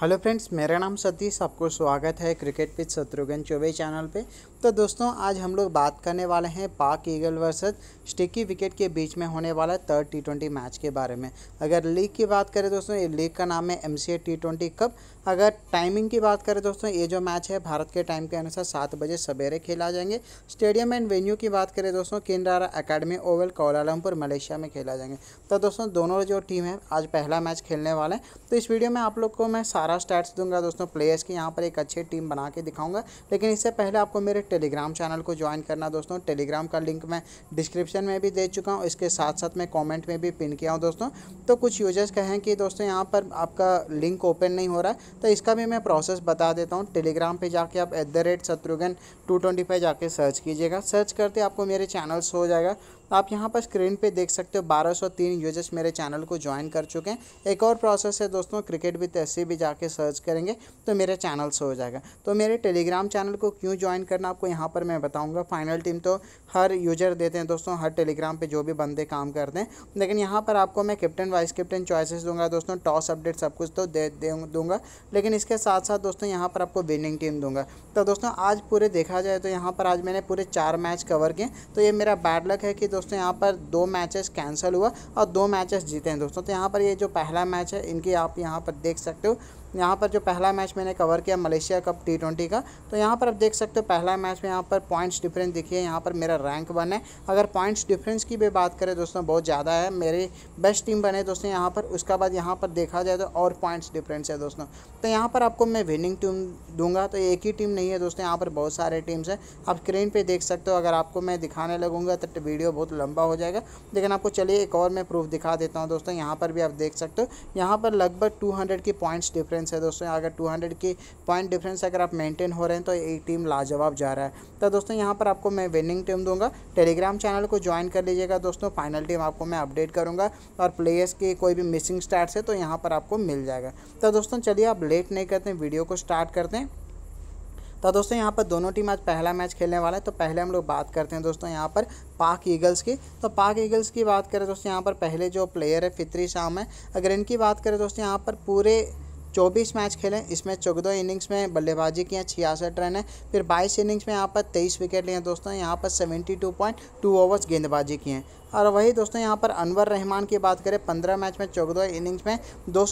hello friends मेरा नाम सतीश आपको स्वागत है cricket pitch Shatrughan Choubey channel पे तो दोस्तों आज हम लोग बात करने वाले हैं पाक ईगल वर्सेस स्टिकी विकेट के बीच में होने वाला थर्ड टी ट्वेंटी मैच के बारे में अगर लीग की बात करें दोस्तों ये लीग का नाम है M C A T twenty cup अगर टाइमिंग की बात करें दोस्तों ये जो मैच है भारत के टाइम के अनुसार सात बजे सवेरे खेला जाएंगे स्टेडियम एंड वेन्यू की बात करें दोस्तों Kinrara Academy Oval Kuala Lumpur Malaysia में खेला जाएंगे तो दोस्तों दोनों जो टीम है आज पहला मैच खेलने वाला है तो इस वीडियो में आप लोग को मैं सारा स्टैट्स दूंगा दोस्तों प्लेयर्स की यहाँ पर एक अच्छी टीम बना के दिखाऊंगा लेकिन इससे पहले आपको मेरे टेलीग्राम चैनल को ज्वाइन करना दोस्तों टेलीग्राम का लिंक मैं डिस्क्रिप्शन में भी दे चुका हूँ इसके साथ साथ मैं कॉमेंट में भी पिन किया हूँ दोस्तों तो कुछ यूजर्स कहें कि दोस्तों यहाँ पर आपका लिंक ओपन नहीं हो रहा है तो इसका भी मैं प्रोसेस बता देता हूँ टेलीग्राम पर जाके आप at the rate Shatrughan two twenty five search कीजिएगा सर्च करते आपको मेरे चैनल्स हो जाएगा तो आप यहाँ पर स्क्रीन पे देख सकते हो 1203 यूजर्स मेरे चैनल को ज्वाइन कर चुके हैं एक और प्रोसेस है दोस्तों क्रिकेट भी एस भी जाके सर्च करेंगे तो मेरे चैनल से हो जाएगा तो मेरे टेलीग्राम चैनल को क्यों ज्वाइन करना आपको यहाँ पर मैं बताऊँगा फाइनल टीम तो हर यूजर देते हैं दोस्तों हर टेलीग्राम पर जो भी बंदे काम करते हैं लेकिन यहाँ पर आपको मैं कैप्टन वाइस कैप्टन चॉइसिस दूंगा दोस्तों टॉस अपडेट सब कुछ तो दे दूंगा लेकिन इसके साथ साथ दोस्तों यहाँ पर आपको विनिंग टीम दूंगा तो दोस्तों आज पूरे देखा जाए तो यहाँ पर आज मैंने पूरे चार मैच कवर किए तो ये मेरा बैड लक है कि दोस्तों यहाँ पर दो मैचेस कैंसिल हुआ और दो मैचेस जीते हैं दोस्तों तो यहाँ पर ये जो पहला मैच है इनकी आप यहाँ पर देख सकते हो यहाँ पर जो पहला मैच मैंने कवर किया मलेशिया कप टी ट्वेंटी का तो यहाँ पर आप देख सकते हो पहला मैच में यहाँ पर पॉइंट्स डिफरेंस दिखिए यहाँ पर मेरा रैंक वन है अगर पॉइंट्स डिफरेंस की भी बात करें दोस्तों बहुत ज़्यादा है मेरी बेस्ट टीम बने दोस्तों यहाँ पर उसका बाद यहाँ पर देखा जाए तो और पॉइंट्स डिफरेंस है दोस्तों तो यहाँ पर आपको मैं विनिंग टीम दूंगा तो एक ही टीम नहीं है दोस्तों यहाँ पर बहुत सारे टीम्स हैं आप स्क्रीन पर देख सकते हो अगर आपको मैं दिखाने लगूंगा तो वीडियो बहुत लंबा हो जाएगा लेकिन आपको चलिए एक और मैं प्रूफ दिखा देता हूँ दोस्तों यहाँ पर भी आप देख सकते हो यहाँ पर लगभग टू की पॉइंट्स डिफरेंस डिफरेंस है दोस्तों अगर टू हंड्रेड की पॉइंट डिफरेंस अगर आप मेंटेन हो रहे हैं तो ये टीम लाजवाब जा रहा है तो दोस्तों यहाँ पर आपको मैं विनिंग टीम दूंगा टेलीग्राम चैनल को ज्वाइन कर लीजिएगा दोस्तों फाइनल टीम आपको मैं अपडेट करूँगा और प्लेयर्स के कोई भी मिसिंग स्टार्ट है तो यहाँ पर आपको मिल जाएगा तो दोस्तों चलिए आप लेट नहीं करते वीडियो को स्टार्ट करते हैं तो दोस्तों यहाँ पर दोनों टीम आज पहला मैच खेलने वाला है तो पहले हम लोग बात करते हैं दोस्तों यहाँ पर पाक ईगल्स की तो पाक ईगल्स की बात करें दोस्तों यहाँ पर पहले जो प्लेयर है फितरी शाम है अगर इनकी बात करें दोस्तों यहाँ पर पूरे चौबीस मैच खेले इसमें चौदह इनिंग्स में बल्लेबाजी किए छियासठ रन है फिर बाईस इनिंग्स में यहाँ पर तेईस विकेट लिए दोस्तों यहाँ पर seventy two point two overs गेंदबाजी किए हैं और वही दोस्तों यहाँ पर अनवर रहमान की बात करें पंद्रह मैच में चौदह इनिंग्स में दो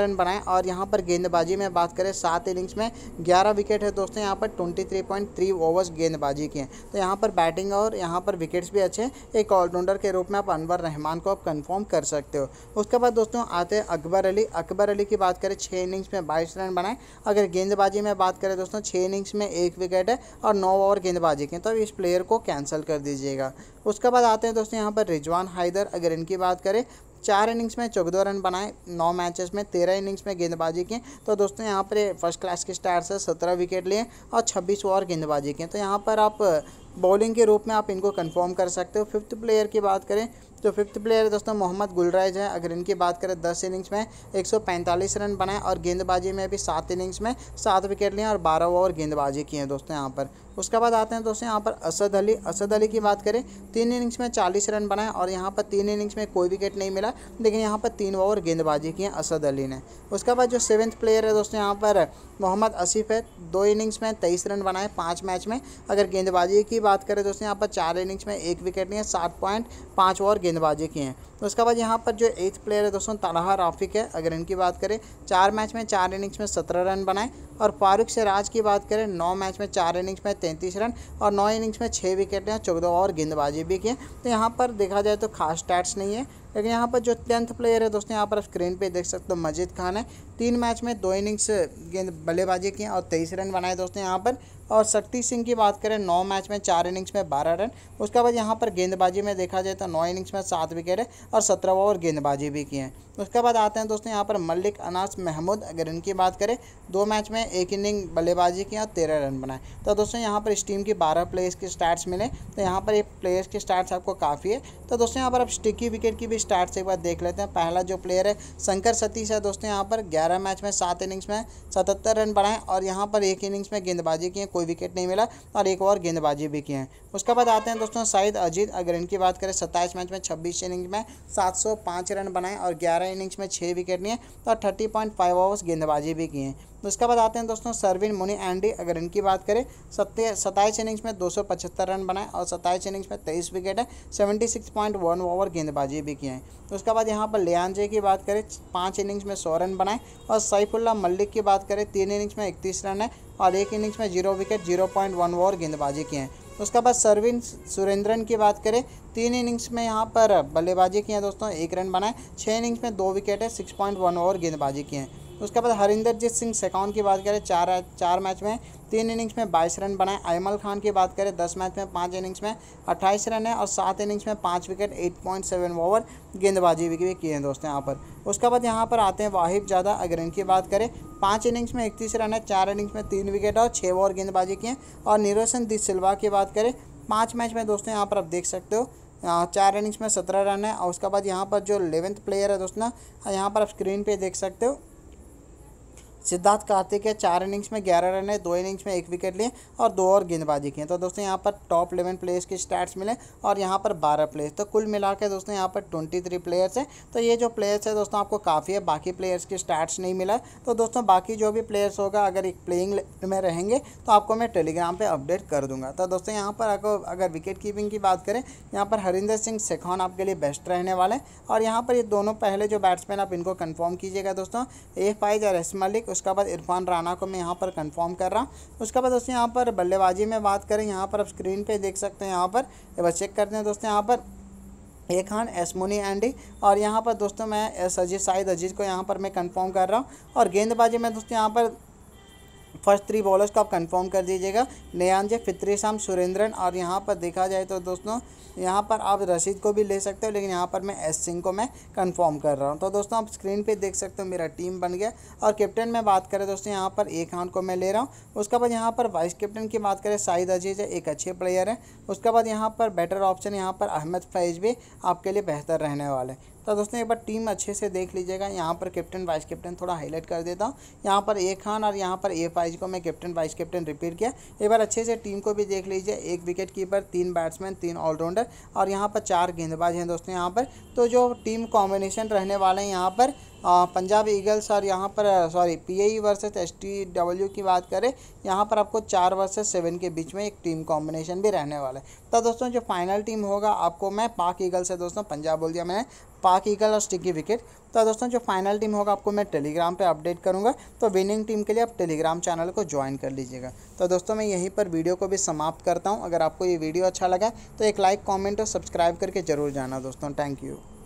रन बनाए और यहाँ पर गेंदबाजी में बात करें सात इनिंग्स में ग्यारह विकेट है दोस्तों यहाँ पर ट्वेंटी ओवर्स गेंदबाजी की हैं तो यहाँ पर बैटिंग और यहाँ पर विकेट्स भी अच्छे हैं एक ऑलराउंडर के रूप में आप अनवर रहमान को आप कन्फर्म कर सकते हो उसके बाद दोस्तों आते हैं अकबर अली अकबर अली की बात करें छः इनिंग्स में बाईस रन बनाए अगर गेंदबाजी में बात करें दोस्तों छः इनिंग्स में एक विकेट है और नौ ओवर गेंदबाजी के तो इस प्लेयर को कैंसिल कर दीजिएगा उसके बाद आते हैं दोस्तों यहाँ पर रिजवान हैदर अगर इनकी बात करें चार इनिंग्स में चौदह रन बनाए नौ मैचेस में तेरह इनिंग्स में गेंदबाजी की तो दोस्तों यहाँ पर फर्स्ट क्लास के स्टार से सत्रह विकेट लिए और छब्बीस ओवर गेंदबाजी की तो यहाँ पर आप बॉलिंग के रूप में आप इनको कंफर्म कर सकते हो फिफ्थ प्लेयर की बात करें जो फिफ्थ प्लेयर है दोस्तों मोहम्मद गुलराज है अगर इनकी बात करें दस इनिंग्स में 145 रन बनाए और गेंदबाजी में भी सात इनिंग्स में सात विकेट लिए और बारह ओवर गेंदबाजी किए हैं दोस्तों यहाँ पर उसके बाद आते हैं दोस्तों यहाँ पर असद अली असद अली की बात करें तीन इनिंग्स में चालीस रन बनाए और यहाँ पर तीन इनिंग्स में कोई विकेट नहीं मिला लेकिन यहाँ पर तीन ओवर गेंदबाजी किए असद अली ने उसके बाद जो सेवन्थ प्लेयर है दोस्तों यहाँ पर मोहम्मद आसिफ है दो इनिंग्स में तेईस रन बनाए पाँच मैच में अगर गेंदबाजी की बात करें दोस्तों यहाँ पर चार इनिंग्स में एक विकेट लिए सात पॉइंट पाँच ओवर गेंदबाजी किए हैं तो उसके बाद यहाँ पर जो एथ प्लेयर है दोस्तों तलहा राफिक है अगर इनकी बात करें चार मैच में चार इनिंग्स में सत्रह रन बनाए और फारूक सराज की बात करें नौ मैच में चार इनिंग्स में तैंतीस रन और नौ इनिंग्स में छः विकेट हैं चौदह और गेंदबाजी भी किए तो यहाँ पर देखा जाए तो खास स्टैट्स नहीं है लेकिन यहाँ पर जो टेंथ प्लेयर है दोस्तों यहाँ पर स्क्रीन पे देख सकते हो मजिद खान है तीन मैच में दो इनिंग्स गेंद बल्लेबाजी की और तेईस रन बनाए दोस्तों यहाँ पर और शक्ति सिंह की बात करें नौ मैच में चार इनिंग्स में बारह रन उसके बाद यहाँ पर गेंदबाजी में देखा जाए तो नौ इनिंग्स में सात विकेट है और सत्रह ओवर गेंदबाजी भी की है उसके बाद आते हैं दोस्तों यहाँ पर मलिक अनास महमूद अगर इनकी बात करें दो मैच में एक इनिंग बल्लेबाजी की और तेरह रन बनाए तो दोस्तों यहाँ पर इस टीम की बारह प्लेयर्स के स्टार्ट्स मिले तो यहाँ पर एक प्लेयर्स के स्टार्ट आपको काफ़ी है तो दोस्तों यहाँ पर आप स्टिकी विकेट की भी स्टार्ट से एक बार देख लेते हैं पहला जो प्लेयर है शंकर सतीश है दोस्तों यहाँ पर ग्यारह मैच में सात इनिंग्स में सतहत्तर रन बनाए और यहाँ पर एक इनिंग्स में गेंदबाजी की है कोई विकेट नहीं मिला और एक और गेंदबाजी भी की है उसके बाद आते हैं दोस्तों शाहिद अजीत अगर इनकी बात करें सत्ताईस मैच में छब्बीस इनिंग्स में सात रन बनाए और ग्यारह इनिंग्स में छः विकेट लिए और थर्टी पॉइंट फाइव ओवर्स गेंदबाजी भी की उसके तो बाद आते हैं दोस्तों सरविन मुनि एंडी अगर इनकी बात करें सत्य सत्ताईस इनिंग्स में दो रन बनाए और सत्ताईस इनिंग्स में तेईस विकेट है seventy six point one over गेंदबाजी भी किए हैं तो उसके बाद यहाँ पर लियांजे की बात करें पाँच इनिंग्स में सौ रन बनाए और सैफुल्ला मल्लिक की बात करें तीन इनिंग्स में इकतीस रन है और एक इनिंग्स में zero wicket zero point one over गेंदबाजी किए हैं तो उसके बाद सरविन सुरेंद्रन की बात करें तीन इनिंग्स में यहाँ पर बल्लेबाजी किए हैं दोस्तों एक रन बनाए छः इनिंग्स में दो विकेट है सिक्स पॉइंट वन ओवर गेंदबाजी किए हैं उसके बाद हरिंदरजीत सिंह सेकौन की बात करें चार चार मैच में तीन इनिंग्स में बाईस रन बनाए आयमल खान की बात करें दस मैच में पाँच इनिंग्स में अट्ठाईस रन है और सात इनिंग्स में पाँच wicket eight point seven over गेंदबाजी भी किए हैं दोस्तों यहाँ पर उसके बाद यहाँ पर आते हैं वाहिब ज़्यादा अगर इनकी बात करें पाँच इनिंग्स में इकतीस रन है चार इनिंग्स में तीन विकेट और छः ओवर गेंदबाजी किए और नीरोसन दी सिल्वा की बात करें पाँच मैच में दोस्तों यहाँ पर आप देख सकते हो चार इनिंग्स में सत्रह रन है और उसके बाद यहाँ पर जो इलेवेंथ प्लेयर है दोस्तों यहाँ पर आप स्क्रीन पे देख सकते हो सिद्धार्थ कार्तिक है चार इनिंग्स में ग्यारह रन है दो इनिंग्स में एक विकेट लिए और दो और गेंदबाजी किए तो दोस्तों यहाँ पर टॉप इलेवन प्लेयर्स के स्टैट्स मिले और यहाँ पर बारह प्लेयर्स तो कुल मिला के दोस्तों यहाँ पर ट्वेंटी थ्री प्लेयर्स है तो ये जो प्लेयर्स है दोस्तों आपको काफ़ी है बाकी प्लेयर्स के स्टैट्स नहीं मिला तो दोस्तों बाकी जो भी प्लेयर्स होगा अगर एक प्लेइंग में रहेंगे तो आपको मैं टेलीग्राम पर अपडेट कर दूंगा तो दोस्तों यहाँ पर आपको अगर विकेट कीपिंग की बात करें यहाँ पर हरिंदर सिंह सेखौन आपके लिए बेस्ट रहने वाले हैं और यहाँ पर ये दोनों पहले जो बैट्समैन आप इनको कन्फर्म कीजिएगा दोस्तों एफ फाइज जर एस मलिक उसके बाद इरफान राना को मैं यहाँ पर कंफर्म कर रहा हूँ उसके बाद दोस्तों यहाँ पर बल्लेबाजी में बात करें यहाँ पर आप स्क्रीन पर देख सकते हैं यहाँ पर बस चेक करते हैं दोस्तों यहाँ पर ए खान एसमोनी एंडी और यहाँ पर दोस्तों मैं सजीद साहिद अजीज को यहाँ पर मैं कंफर्म कर रहा हूँ और गेंदबाजी में दोस्तों यहाँ पर फर्स्ट थ्री बॉलर्स को आप कंफर्म कर दीजिएगा नयांजे फित्री शाम सुरेंद्रन और यहाँ पर देखा जाए तो दोस्तों यहाँ पर आप रशीद को भी ले सकते हो लेकिन यहाँ पर मैं एस सिंह को मैं कंफर्म कर रहा हूँ तो दोस्तों आप स्क्रीन पे देख सकते हो मेरा टीम बन गया और कैप्टन में बात करें दोस्तों यहाँ पर ए खान को मैं ले रहा हूँ उसके बाद यहाँ पर वाइस कैप्टन की बात करें शाहिद अजीज एक अच्छे प्लेयर हैं उसके बाद यहाँ पर बेटर ऑप्शन यहाँ पर अहमद फैज भी आपके लिए बेहतर रहने वाले हैं तो दोस्तों एक बार टीम अच्छे से देख लीजिएगा यहाँ पर कैप्टन वाइस कैप्टन थोड़ा हाईलाइट कर देता हूँ यहाँ पर ए खान और यहाँ पर ए फाइज को मैं कैप्टन वाइस कैप्टन रिपीट किया एक बार अच्छे से टीम को भी देख लीजिए एक विकेट कीपर तीन बैट्समैन तीन ऑलराउंडर और यहाँ पर चार गेंदबाज हैं दोस्तों यहाँ पर तो जो टीम कॉम्बिनेशन रहने वाले हैं यहाँ पर पंजाब ईगल्स और यहाँ पर sorry P I versus S T W की बात करें यहाँ पर आपको चार वर्सेस सेवन के बीच में एक टीम कॉम्बिनेशन भी रहने वाला है तो दोस्तों जो फाइनल टीम होगा आपको मैं पाक ईगल से दोस्तों पंजाब बोल दिया मैंने पाक ईगल और स्टिकी विकेट तो दोस्तों जो फाइनल टीम होगा आपको मैं टेलीग्राम पे अपडेट करूँगा तो विनिंग टीम के लिए आप टेलीग्राम चैनल को ज्वाइन कर लीजिएगा तो दोस्तों मैं यहीं पर वीडियो को भी समाप्त करता हूँ अगर आपको ये वीडियो अच्छा लगा तो एक लाइक कॉमेंट और सब्सक्राइब करके जरूर जाना दोस्तों थैंक यू